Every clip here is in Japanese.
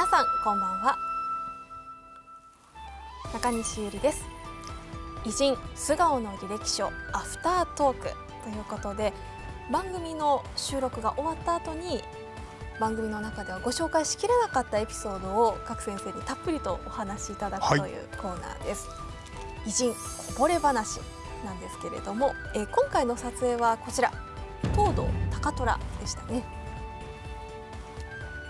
皆さんこんばんは中西ゆりです偉人素顔の履歴書アフタートークということで番組の収録が終わった後に番組の中ではご紹介しきれなかったエピソードを各先生にたっぷりとお話しいただくというコーナーです、はい、偉人こぼれ話なんですけれども、え今回の撮影はこちら東堂高虎でしたね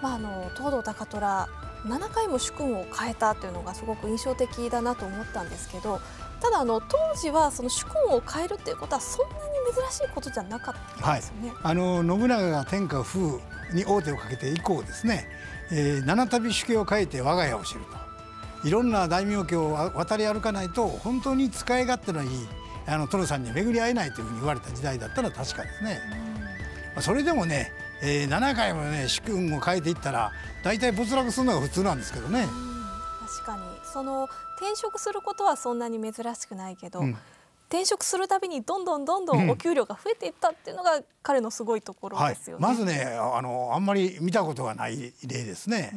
まあ、あの東堂高虎7回も主君を変えたというのがすごく印象的だなと思ったんですけどただあの当時はその主君を変えるということはそんなに珍しいことじゃなかったんですよね、はい、あの信長が天下風に王手をかけて以降ですね、えー、七度主家を変えて我が家を知るといろんな大名家を渡り歩かないと本当に使い勝手のいいあの殿さんに巡り会えないというふうに言われた時代だったら確かですね。それでもねえー、7回もね主君を変えていったら大体没落するのが普通なんですけどね。確かにその転職することはそんなに珍しくないけど、うん、転職するたびにどんどんどんどんお給料が増えていったっていうのが彼のすごいところですよね。うんはい、まずねあのあんまり見たことがない例ですね。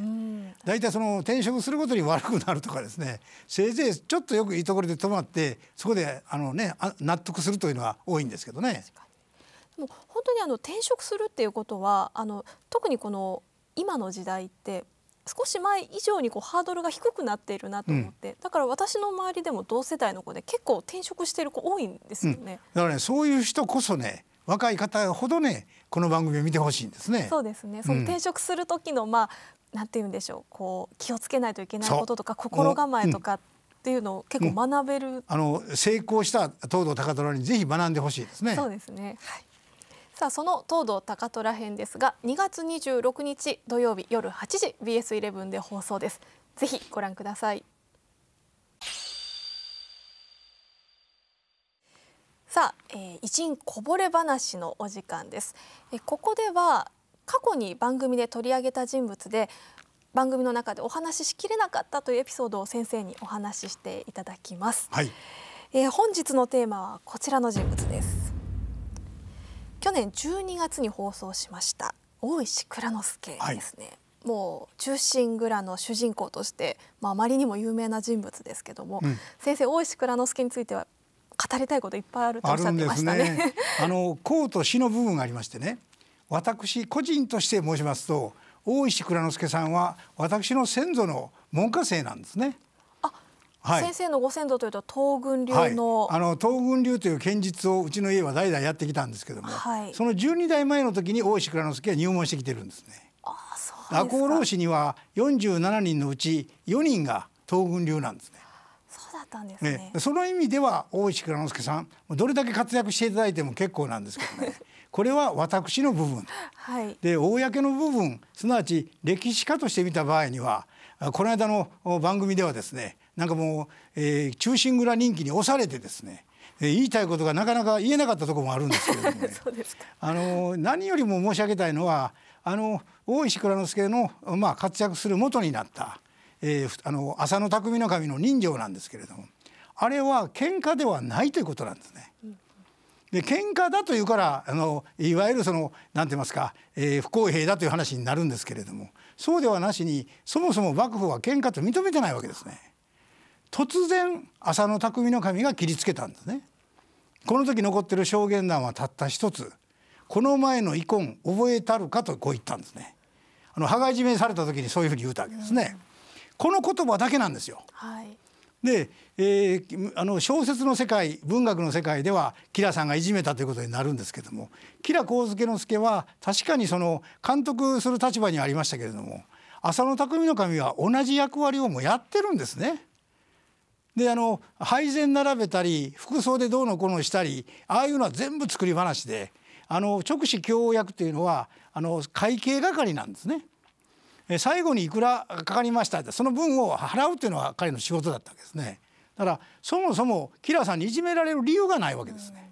大、う、体、ん、その転職することに悪くなるとかですねせいぜいちょっとよくいいところで泊まってそこであの、ね、あ納得するというのは多いんですけどね。確かにでも本当にあの転職するっていうことはあの特にこの今の時代って少し前以上にこうハードルが低くなっているなと思って、うん、だから私の周りでも同世代の子で結構転職している子多いんですよね、うん、だからねそういう人こそね若い方ほどねこの番組を見てほしいんですね。そうですね。その転職する時の、うん、まあなんて言うんでしょう、こう気をつけないといけないこととか心構えとかっていうのを結構学べる。うん、あの成功した東堂高虎にぜひ学んでほしいですね。そうですね。はい。さあその東堂高虎編ですが2月26日土曜日夜8時 BS11 で放送ですぜひご覧くださいさあ、えー、偉人こぼれ話のお時間です、えここでは過去に番組で取り上げた人物で番組の中でお話ししきれなかったというエピソードを先生にお話ししていただきます、はい、えー、本日のテーマはこちらの人物です去年12月に放送しました大石蔵之介ですね、はい、もう「中心蔵」の主人公として、まあ、あまりにも有名な人物ですけども、うん、先生大石蔵之介については語りたいこといっぱいあるとおっしゃってましたね。あね あの公と私の部分がありましてね私個人として申しますと大石蔵之介さんは私の先祖の門下生なんですね。はい、先生のご先祖というと東軍流のはい、あの東軍流という剣術をうちの家は代々やってきたんですけども、はい、その十二代前の時に大石蔵之助は入門してきてるんですね。あそう赤穂浪士には四十七人のうち四人が東軍流なんですね。そうだったんですね、ね、その意味では大石蔵之助さんどれだけ活躍していただいても結構なんですけどね これは私の部分、はい、で公の部分すなわち歴史家として見た場合にはこの間の番組ではですねなんかもう、えー、中心蔵人気に押されてですね、えー、言いたいことがなかなか言えなかったところもあるんですけれども、ね、あの何よりも申し上げたいのはあの大石蔵之助の、まあ、活躍する元になった、えー、あの浅野匠の神の人情なんですけれどもあれは喧嘩ではないということなんですね。んで喧嘩だというからあのいわゆるその何て言いますか、えー、不公平だという話になるんですけれどもそうではなしにそもそも幕府は喧嘩と認めてないわけですね。突然浅野匠の神が切りつけたんだねこの時残ってる証言談はたった一つこの前の遺恨覚えたるかとこう言ったんですねあの羽交い締めされた時にそういうふうに言うたわけですね、この言葉だけなんですよ、はい、で、えー、あの小説の世界文学の世界では吉良さんがいじめたということになるんですけども吉良上野介は確かにその監督する立場にありましたけれども浅野匠の神は同じ役割をもやってるんですね。であの配膳並べたり服装でどうのこうのしたりああいうのは全部作り話であの直視供役というのはあの会計係なんですね。最後にいくらかかりましたってその分を払うというのは彼の仕事だったわけですね。だからそもそもキラさんにいじめられる理由がないわけですね。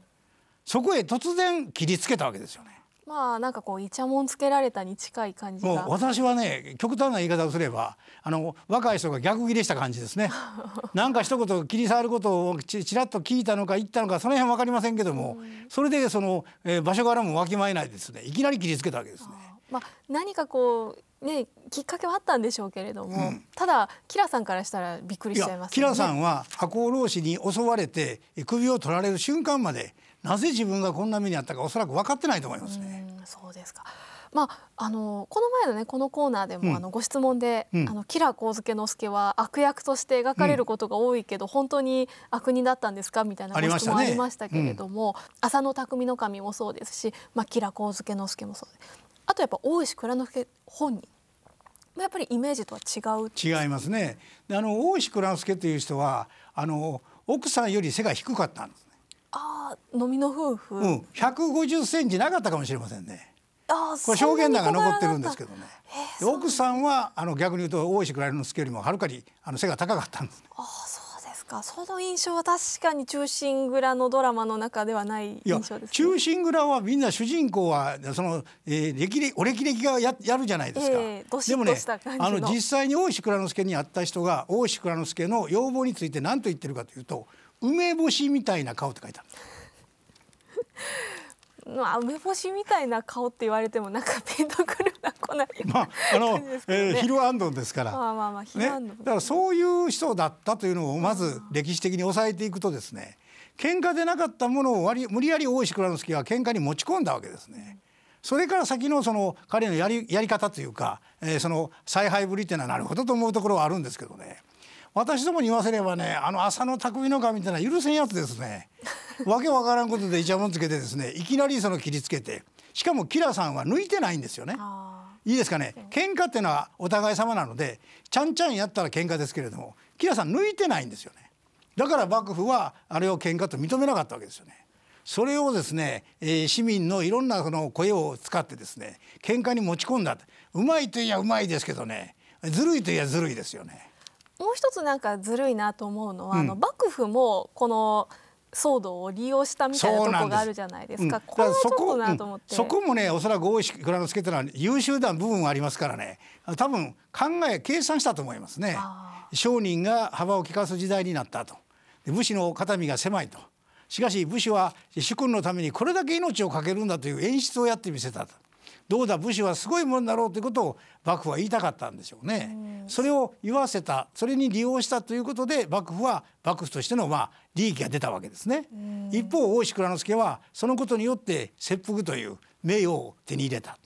そこへ突然切りつけたわけですよね。まあなんかこうイチャモンつけられたに近い感じもう私はね極端な言い方をすればあの若い人が逆ギレした感じですね なんか一言切り触ることをちちらっと聞いたのか言ったのかその辺わかりませんけども、うん、それでその、えー、場所からもわきまえないですねいきなり切りつけたわけですね。あまあ、何かこうね、きっかけはあったんでしょうけれども、うん、ただキラさんからしたらびっくりしちゃいます、ね、キラさんは赤穂浪士に襲われて首を取られる瞬間までなぜ自分がこんな目にあったかおそらく分かってないと思いますね。うそうですかまあ、あのこの前のねこのコーナーでも、うん、あのご質問で、うん、あの吉良幸助之助は悪役として描かれることが多いけど、うん、本当に悪人だったんですかみたいなご質問ありましたけれども、ね、浅野匠の神もそうですし、まあ、吉良幸助之助もそうですあとやっぱ大石蔵之介本人やっぱりイメージとは違う違いますねあの大石蔵之介という人はあの奥さんより背が低かったんでああ飲みの夫婦、うん、150センチなかったかもしれませんねああ、これ証言談が残ってるんですけどね奥さんはあの逆に言うと大石蔵之介よりもはるかにあの背が高かったんです、ね、あそうですかその印象は確かに「忠臣蔵」のドラマの中ではない印象です、ね、忠臣蔵はみんな主人公はその、えー、歴歴お歴歴がややるじゃないですか、えー、でもねあの実際に大石蔵之介に会った人が大石蔵之介の要望について何と言ってるかというと梅干しみたいな顔って書いてある。まあ梅干しみたいな顔って言われてもなんかピンとくるなこない、まああの、ね えー、ヒルアンドンですから、まあまあまあヒルアンドン、ね、だからそういう人だったというのをまず歴史的に抑えていくとですね喧嘩でなかったものを割無理やり大石内之助は喧嘩に持ち込んだわけですね。それから先のその彼のやりやり方というか、えー、その采配ぶりっていうのはなるほどと思うところはあるんですけどね。私どもに言わせればねあの浅野匠の神ってのは許せんやつですね わけわからんことでイチャモンつけてですねいきなりその切りつけてしかもキラさんは抜いてないんですよねいいですかね喧嘩っていうのはお互い様なのでちゃんちゃんやったら喧嘩ですけれどもキラさん抜いてないんですよねだから幕府はあれを喧嘩と認めなかったわけですよねそれをですね、えー、市民のいろんなその声を使ってですね喧嘩に持ち込んだうまいといやうまいですけどねずるいといやずるいですよねもう一つなんかずるいなと思うのは、うん、あの幕府もこの騒動を利用したみたいなとこがあるじゃないですか。これちょっとなと思って。そこ,、もね、おそらく大石蔵之介というのは優秀な部分はありますからね。多分考え計算したと思いますね。商人が幅を利かす時代になったと。武士の肩身が狭いと。しかし武士は主君のためにこれだけ命を懸けるんだという演出をやってみせたと。どうだ武士はすごいものだろうということを幕府は言いたかったんでしょうね。それを言わせたそれに利用したということで幕府は幕府としてのまあ利益が出たわけですね。一方大石内蔵助はそのことによって切腹という名誉を手に入れた。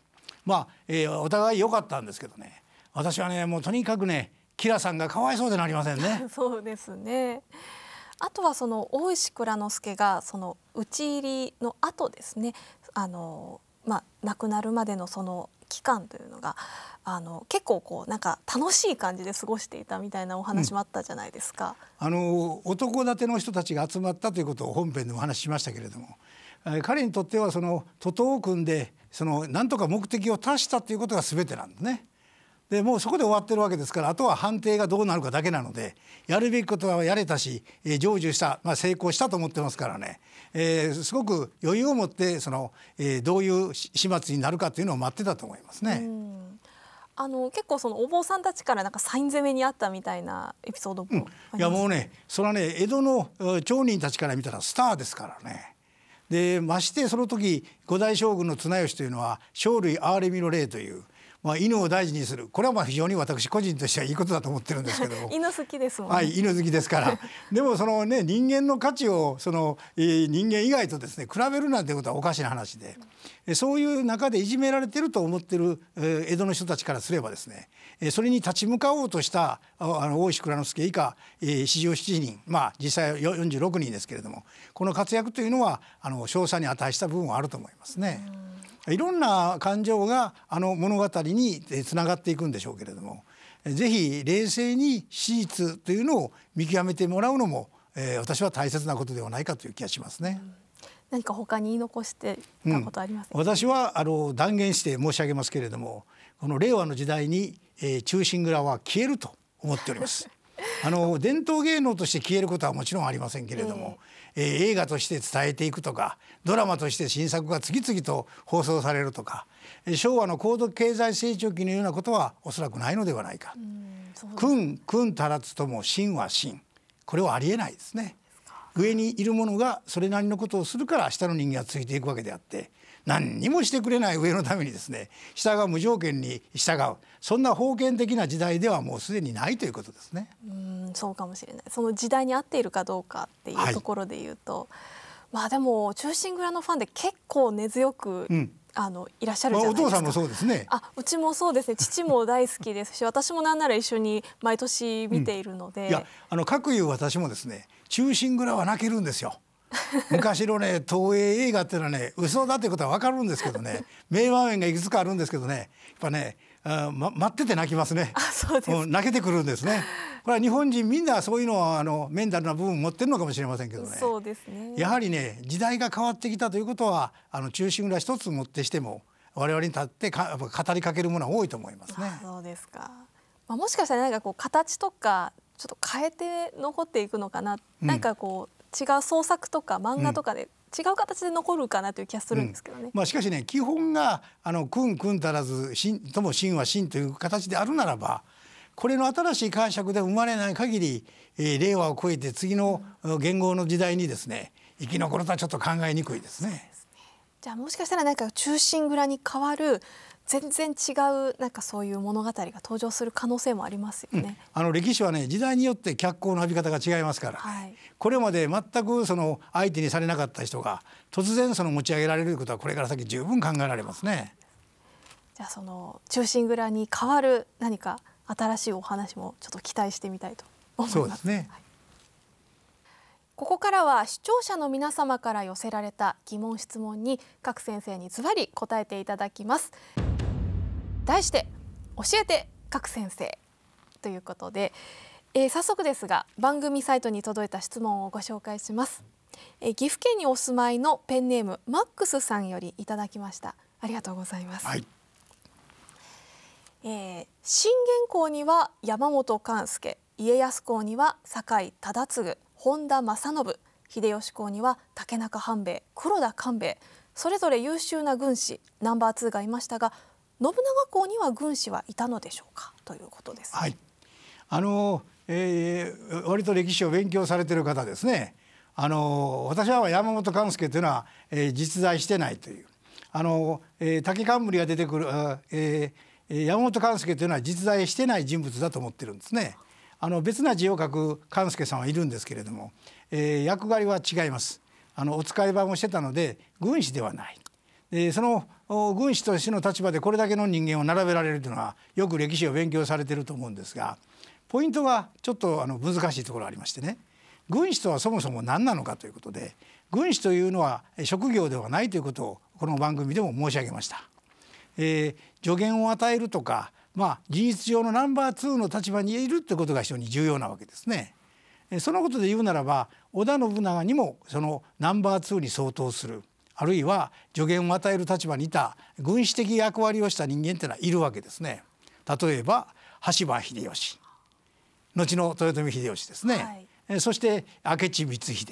まあ、えー、お互い良かったんですけどね私はねもうとにかくねキラさんがかわいそうでなりませんね。そうですねあとはその大石内蔵助がその討ち入りの後ですねあのまあ、亡くなるまでのその期間というのがあの結構こうなんか楽しい感じで過ごしていたみたいなお話もあったじゃないですか、うん、あの男立ての人たちが集まったということを本編でお話ししましたけれどもえ彼にとってはその徒党を組んでその何とか目的を達したということが全てなんですね。でもうそこで終わってるわけですからあとは判定がどうなるかだけなのでやるべきことはやれたし、えー、成就した、まあ、成功したと思ってますからね、えー、すごく余裕を持ってその、えー、どういう始末になるかというのを待ってたと思いますね。あの結構そのお坊さんたちからなんかサイン攻めにあったみたいなエピソードも、うん、いやもうねそれはね江戸の町人たちから見たらスターですからね。でましてその時五代将軍の綱吉というのは生類憐れみの霊というまあ、犬を大事にするこれはまあ非常に私個人としてはいいことだと思ってるんですけど 犬好きですもん、ね、はい、犬好きですから でもそのね人間の価値をその、えー、人間以外とですね比べるなんてことはおかしな話で、うん、そういう中でいじめられてると思ってる、えー、江戸の人たちからすればですね、えー、それに立ち向かおうとしたあの大石蔵之助以下、四十七人まあ実際46人ですけれどもこの活躍というのはあのに値した部分はあると思いますね。うんいろんな感情があの物語につながっていくんでしょうけれどもぜひ冷静に史実というのを見極めてもらうのも、えー、私は大切なことではないかという気がしますね。何か他に言い残してたことあります、うん、私はあの断言して申し上げますけれどもこの令和の時代に、えー、忠臣蔵は消えると思っております。あの伝統芸能として消えることはもちろんありませんけれども、えー、映画として伝えていくとかドラマとして新作が次々と放送されるとか昭和の高度経済成長期のようなことはおそらくないのではないか。君君たらつとも真は真これはありえないですね。上にいるものがそれなりのことをするから下の人間はついていくわけであって何にもしてくれない上のためにですね下が無条件に従うそんな封建的な時代ではもうすでにないということですね。うんそうかもしれないその時代に合っているかどうかっていうところで言うと、はい、まあでも忠臣蔵のファンで結構根強く、うんあのいらっしゃるじゃないですか。お父さんもそうですね。あ、うちもそうですね。父も大好きですし、私もなんなら一緒に毎年見ているので。うん、いや、あの各有私もですね、忠臣蔵は泣けるんですよ。昔のね東映映画っていうのはね嘘だってことは分かるんですけどね 名場面がいくつかあるんですけどねやっぱねあ、ま、待ってて泣きますねあそうです、泣けてくるんですねこれは日本人みんなそういうのはあのメンタルな部分持ってるのかもしれませんけどねそうですねやはりね時代が変わってきたということはあの中心蔵一つ持ってしても我々に立ってかやっぱ語りかけるものは多いと思いますね。そうですかまあ、もしかしたらなんかこう形とかちょっと変えて残っていくのかな、うん、なんかこう違う創作とか漫画とかで、違う形で残るかなという気がするんですけどね。うん、まあ、しかしね基本があの君君足らずしんとも真は真という形であるならばこれの新しい解釈で生まれない限り、えー、令和を超えて次の元号の時代にですね生き残るとはちょっと考えにくいですね。じゃあもしかしたらなんか中心蔵に変わる全然違うなんかそういう物語が登場する可能性もありますよね。うん、あの歴史はね時代によって脚光の浴び方が違いますから、はい、これまで全くその相手にされなかった人が突然その持ち上げられることはこれから先十分考えられますね。じゃあその中心蔵に変わる何か新しいお話もちょっと期待してみたいと思います。そうですね。はいここからは視聴者の皆様から寄せられた疑問質問に各先生にズバリ答えていただきます題して教えて各先生ということで、えー、早速ですが番組サイトに届いた質問をご紹介しますえー、岐阜県にお住まいのペンネームマックスさんよりいただきましたありがとうございます、はい、えー、新元号には山本勘介家康公には酒井忠次本田正信秀吉公には竹中半兵衛黒田官兵衛それぞれ優秀な軍師ナンバー2がいましたが信長公には軍師はいたのでしょうかということです、はい、あの、えー、割と歴史を勉強されてる方ですね。あの私は山本勘助というのは、えー、実在してないというあの、えー、竹冠が出てくる、えー、山本勘助というのは実在してない人物だと思ってるんですね。あの別な字を書く勘助さんはいるんですけれども、えー、役割は違います。あのお使い番をしてたので軍師ではない。でその軍師としての立場でこれだけの人間を並べられるというのはよく歴史を勉強されてると思うんですがポイントはちょっとあの難しいところありましてね軍師とはそもそも何なのかということで軍師というのは職業ではないということをこの番組でも申し上げました。えー、助言を与えるとかまあ、事実上のナンバー2の立場にいるってことが非常に重要なわけですね。そのことで言うならば織田信長にもそのナンバー2に相当するあるいは助言を与える立場にいた軍師的役割をした人間っていうのはいるわけですね。例えば羽柴秀吉後の豊臣秀吉ですね、はい、そして明智光秀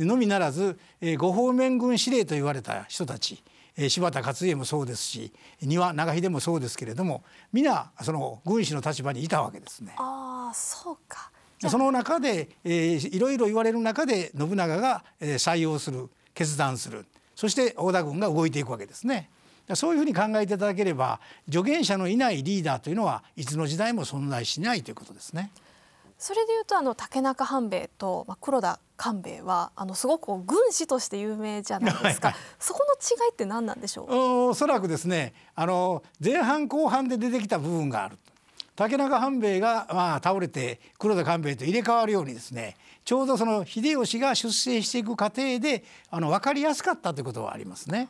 のみならず、えー、五方面軍司令と言われた人たち柴田勝家もそうですし丹羽長秀もそうですけれども皆その軍師の立場にいたわけですね。あそうかその中で、えー、いろいろ言われる中で信長が、えー、採用する決断するそして織田軍が動いていくわけですね。そういうふうに考えていただければ助言者のいないリーダーというのはいつの時代も存在しないということですね。それでいうとあの竹中半兵衛と、まあ、黒田官兵衛はあのすごく軍師として有名じゃないですか、そこの違いって何なんでしょうおそらくですねあの前半後半で出てきた部分がある竹中半兵衛が、まあ、倒れて黒田官兵衛と入れ替わるようにですねちょうどその秀吉が出征していく過程であの分かりやすかったということはありますね。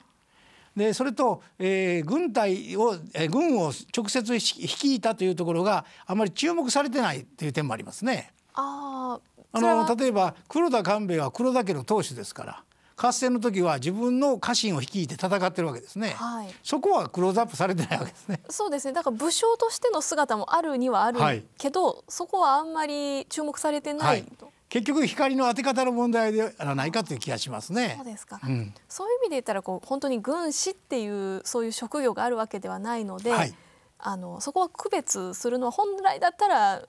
でそれと、えー、軍隊を、えー、軍を直接率いたというところがあまり注目されてないという点もありますね。ああの例えば黒田官兵衛は黒田家の当主ですから合戦の時は自分の家臣を率いて戦ってるわけですね、はい、そこはクローズアップされてないわけですねそうですねだから武将としての姿もあるにはあるけど、はい、そこはあんまり注目されてない、はい、と。結局光の当て方の問題ではないかという気がしますね。そうですか。うん、そういう意味で言ったらこう本当に軍師っていうそういう職業があるわけではないので、はい、あのそこは区別するのは本来だったらちょっ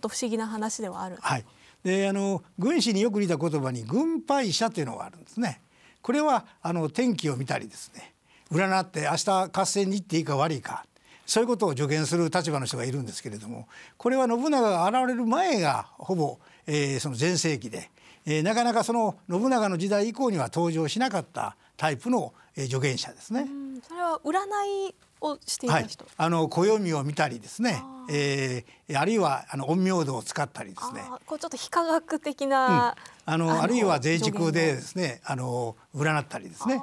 と不思議な話ではある。はい。であの軍師によく似た言葉に軍配者というのがあるんですね。これはあの天気を見たりですね占って明日合戦に行っていいか悪いかそういうことを助言する立場の人がいるんですけれどもこれは信長が現れる前がほぼえー、その全盛期で、えー、なかなかその信長の時代以降には登場しなかったタイプの、えー、助言者ですね。それは占いをしていた人、はい、あの暦を見たりですねあ,、えー、あるいはあの陰陽道を使ったりですねこうちょっと非科学的な、うん、あのあるいは税軸でですねあの占ったりですね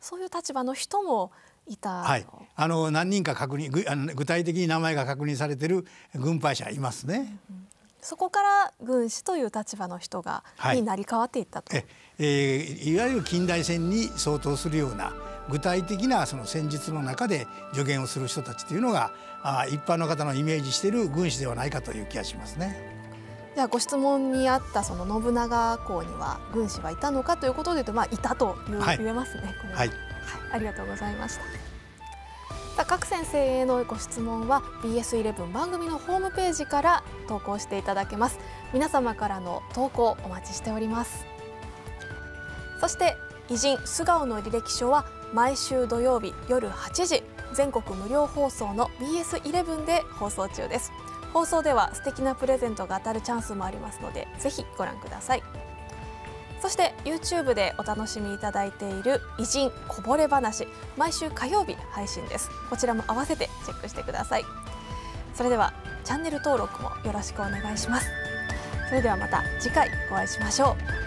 そういう立場の人もいたはいあの何人か確認具あの具体的に名前が確認されてる軍配者いますね、うん、そこから軍師という立場の人が、はい、になり変わっていったとえ、えー、いわゆる近代戦に相当するような具体的なその戦術の中で助言をする人たちというのがあ一般の方のイメージしている軍師ではないかという気がしますね。じゃあご質問にあったその信長公には軍師はいたのかということで言うとまあいたと言えますね。はい、はい、ありがとうございました。さあ先生へのご質問は BS11 番組のホームページから投稿していただけます皆様からの投稿お待ちしておりますそして偉人素顔の履歴書は毎週土曜日夜8時全国無料放送の BS11 で放送中です放送では素敵なプレゼントが当たるチャンスもありますのでぜひご覧くださいそして YouTube でお楽しみいただいている偉人こぼれ話毎週火曜日配信ですこちらも合わせてチェックしてくださいそれではチャンネル登録もよろしくお願いしますそれではまた次回お会いしましょう